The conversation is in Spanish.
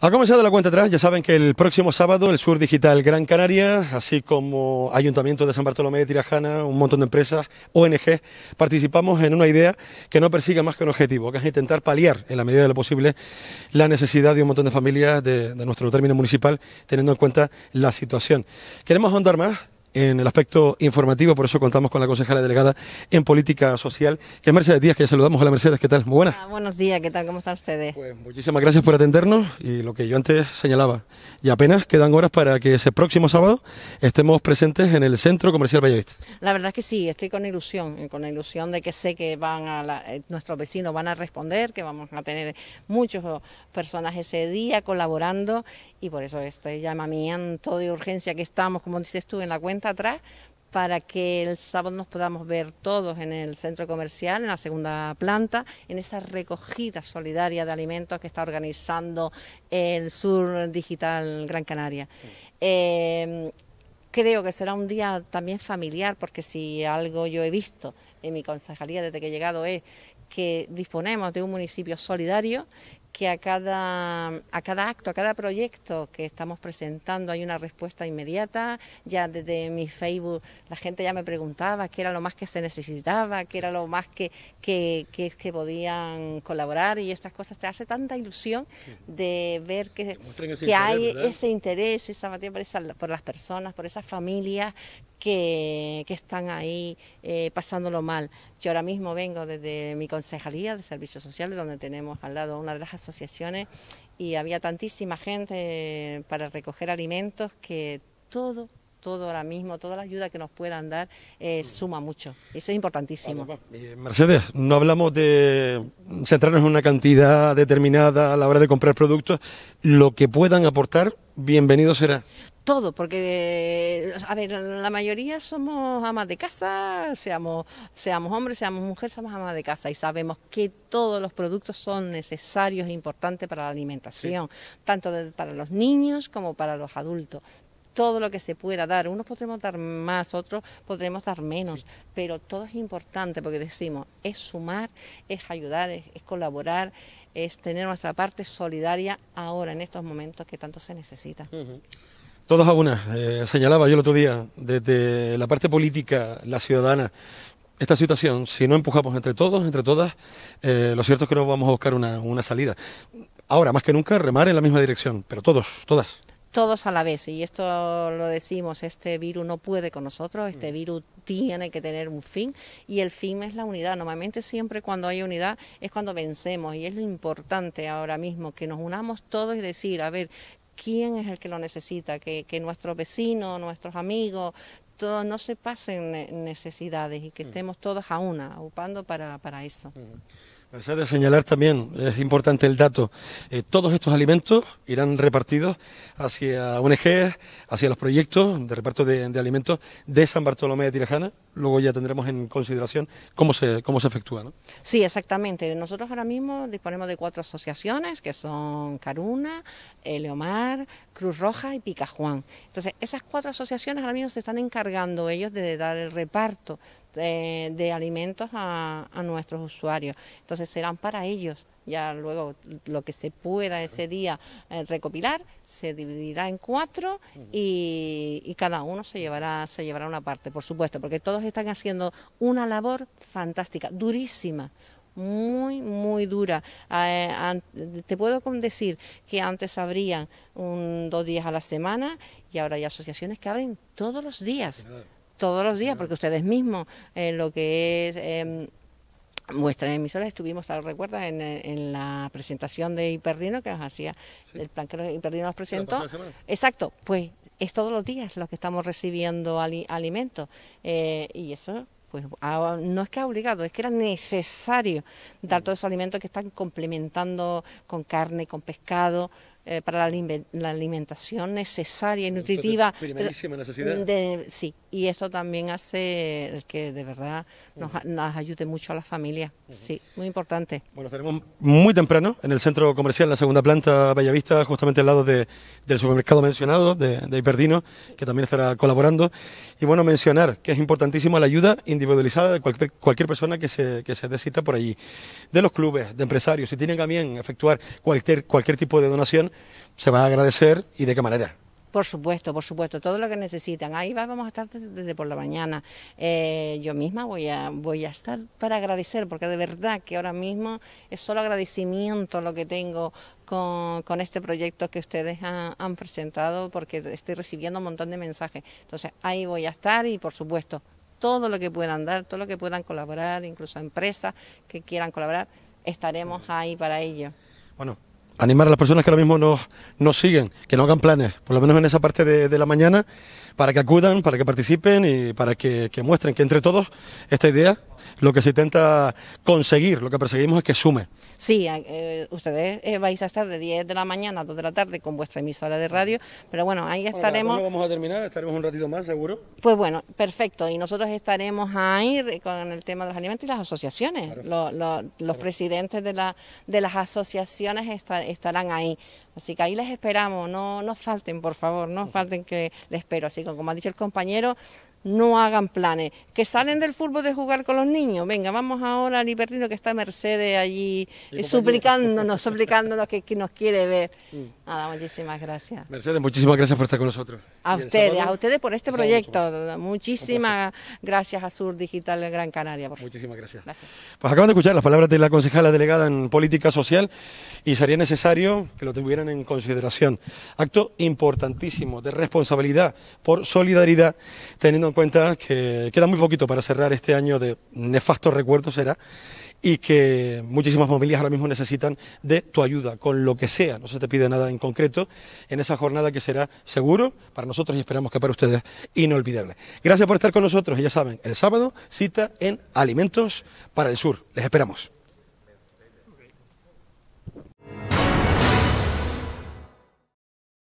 Ha comenzado la cuenta atrás, ya saben que el próximo sábado el Sur Digital Gran Canaria, así como Ayuntamiento de San Bartolomé de Tirajana, un montón de empresas, ONG, participamos en una idea que no persigue más que un objetivo, que es intentar paliar en la medida de lo posible la necesidad de un montón de familias de, de nuestro término municipal, teniendo en cuenta la situación. Queremos ahondar más en el aspecto informativo, por eso contamos con la consejera delegada en política social, que es Mercedes Díaz, que ya saludamos. la Mercedes, ¿qué tal? Muy buenas. Ah, buenos días, ¿qué tal? ¿Cómo están ustedes? Pues muchísimas gracias por atendernos y lo que yo antes señalaba, y apenas quedan horas para que ese próximo sábado estemos presentes en el Centro Comercial Valladolid. La verdad es que sí, estoy con ilusión, con la ilusión de que sé que van a eh, nuestros vecinos van a responder, que vamos a tener muchos personas ese día colaborando y por eso este llamamiento de urgencia que estamos, como dices tú, en la cuenta atrás para que el sábado nos podamos ver todos en el centro comercial, en la segunda planta, en esa recogida solidaria de alimentos que está organizando el Sur Digital Gran Canaria. Eh, creo que será un día también familiar, porque si algo yo he visto en mi concejalía desde que he llegado es que disponemos de un municipio solidario que a cada, a cada acto, a cada proyecto que estamos presentando hay una respuesta inmediata. Ya desde mi Facebook la gente ya me preguntaba qué era lo más que se necesitaba, qué era lo más que, que, que, que podían colaborar y estas cosas. Te hace tanta ilusión de ver que, que hay ese interés, esa materia por las personas, por esas familias que, están ahí eh, pasándolo mal. Yo ahora mismo vengo desde mi concejalía de servicios sociales, donde tenemos al lado una de las asociaciones, y había tantísima gente eh, para recoger alimentos que todo todo ahora mismo, toda la ayuda que nos puedan dar, eh, mm. suma mucho. Eso es importantísimo. Eh, Mercedes, no hablamos de centrarnos en una cantidad determinada a la hora de comprar productos. Lo que puedan aportar, bienvenido será todo, porque, a ver, la mayoría somos amas de casa, seamos, seamos hombres, seamos mujeres, somos amas de casa y sabemos que todos los productos son necesarios e importantes para la alimentación, tanto para los niños como para los adultos todo lo que se pueda dar. Unos podremos dar más, otros podremos dar menos, pero todo es importante porque decimos, es sumar, es ayudar, es, colaborar, es tener nuestra parte solidaria ahora, en estos momentos que tanto se necesita. Todos a una, eh, señalaba yo el otro día, desde la parte política, la ciudadana, esta situación, si no empujamos entre todos, entre todas, eh, lo cierto es que no vamos a buscar una, una salida. Ahora, más que nunca, remar en la misma dirección, pero todos, todas todos a la vez, y esto lo decimos, este virus no puede con nosotros, este mm. virus tiene que tener un fin, y el fin es la unidad. Normalmente siempre cuando hay unidad es cuando vencemos, y es lo importante ahora mismo, que nos unamos todos y decir, a ver, quién es el que lo necesita, que, nuestros vecinos, nuestros amigos, todos no se pasen necesidades y que mm. estemos todos a una, ocupando para, para eso. Mm. Gracias de señalar también, es importante el dato, eh, todos estos alimentos irán repartidos hacia ONG, hacia los proyectos de reparto de, de alimentos de San Bartolomé de Tirajana, luego ya tendremos en consideración cómo se, cómo se efectúa. ¿no? Sí, exactamente. Nosotros ahora mismo disponemos de cuatro asociaciones, que son Caruna, Eleomar, eh, Cruz Roja y Picajuan. Entonces, esas cuatro asociaciones ahora mismo se están encargando ellos de dar el reparto de, eh, de alimentos a, a nuestros usuarios. Entonces, serán para ellos ya luego lo que se pueda ese día eh, recopilar se dividirá en cuatro y, cada uno se llevará, se llevará una parte, por supuesto, porque todos están haciendo una labor fantástica, durísima, muy, muy dura. Eh, te puedo decir que antes abrían un, dos días a la semana y ahora hay asociaciones que abren todos los días, todos los días, porque ustedes mismos, eh, lo que es... Em, vuestra emisora estuvimos, recuerda, en, en, la presentación de Hiperdino que nos hacía, el plan que Hiperdino nos presentó. Exacto, pues es todos los días los que estamos recibiendo ...alimento... alimentos eh, y eso pues no es que ha obligado, es que era necesario dar mm. todos esos alimentos que están complementando con carne, con pescado, eh, para la, alimentación necesaria y nutritiva. sí, y eso también hace que de verdad nos, ayude mucho a las familias... Sí, muy importante. Bueno, tenemos muy temprano en el centro comercial, en la segunda planta Bellavista, justamente al lado de, del supermercado mencionado, de, de Hiperdino, que también estará colaborando. Y bueno, mencionar que es importantísimo... la ayuda individualizada de cualquier, cualquier persona que se, que se por allí. De los clubes, de empresarios, si tienen también efectuar cualquier, cualquier tipo de donación, se va a agradecer y de qué manera. Por supuesto, por supuesto, todo lo que necesitan. Ahí vamos a estar desde por la mañana. Eh, yo misma voy a, voy a estar para agradecer, porque de verdad que ahora mismo es solo agradecimiento lo que tengo con, este proyecto que ustedes han, presentado, porque estoy recibiendo un montón de mensajes. Entonces, ahí voy a estar y, por supuesto, todo lo que puedan dar, todo lo que puedan colaborar, incluso empresas que quieran colaborar, estaremos ahí para ello. Bueno, animar a las personas que ahora mismo nos, nos siguen, que no hagan planes, por lo menos en esa parte de, la mañana, para que acudan, para que participen y para que muestren que entre todos esta idea lo que se intenta conseguir, lo que perseguimos es que sume. Sí, eh, eh, ustedes eh, vais a estar de 10 de la mañana a 2 de la tarde con vuestra emisora de radio, pero bueno, ahí estaremos. vamos a terminar? Estaremos un ratito más, seguro. Pues bueno, perfecto. Y nosotros estaremos ahí con el tema de los alimentos y las asociaciones. Los, presidentes de, la, de las asociaciones estarán ahí. Así que ahí les esperamos, no, no falten, por favor, no falten que les espero. Así que como ha dicho el compañero, no hagan planes. Que salen del fútbol de jugar con los niños. Venga, vamos ahora al Libertino que está Mercedes allí suplicándonos, suplicándonos que, que, nos quiere ver. Mm. Nada, muchísimas gracias. Mercedes, muchísimas gracias por estar con nosotros. A ustedes, a ustedes por este proyecto. Muchísimas gracias a Sur Digital Gran Canaria. Muchísimas gracias. gracias. Pues acaban de escuchar las palabras de la concejala delegada en política social y sería necesario que lo tuvieran en consideración. Acto importantísimo de responsabilidad por solidaridad, teniendo en cuenta que queda muy poquito para cerrar este año de nefastos recuerdos, será y que muchísimas familias ahora mismo necesitan de tu ayuda, con lo que sea, no se te pide nada en concreto, en esa jornada que será seguro para nosotros y esperamos que para ustedes inolvidable. Gracias por estar con nosotros, ya saben, el sábado cita en Alimentos para el Sur. Les esperamos.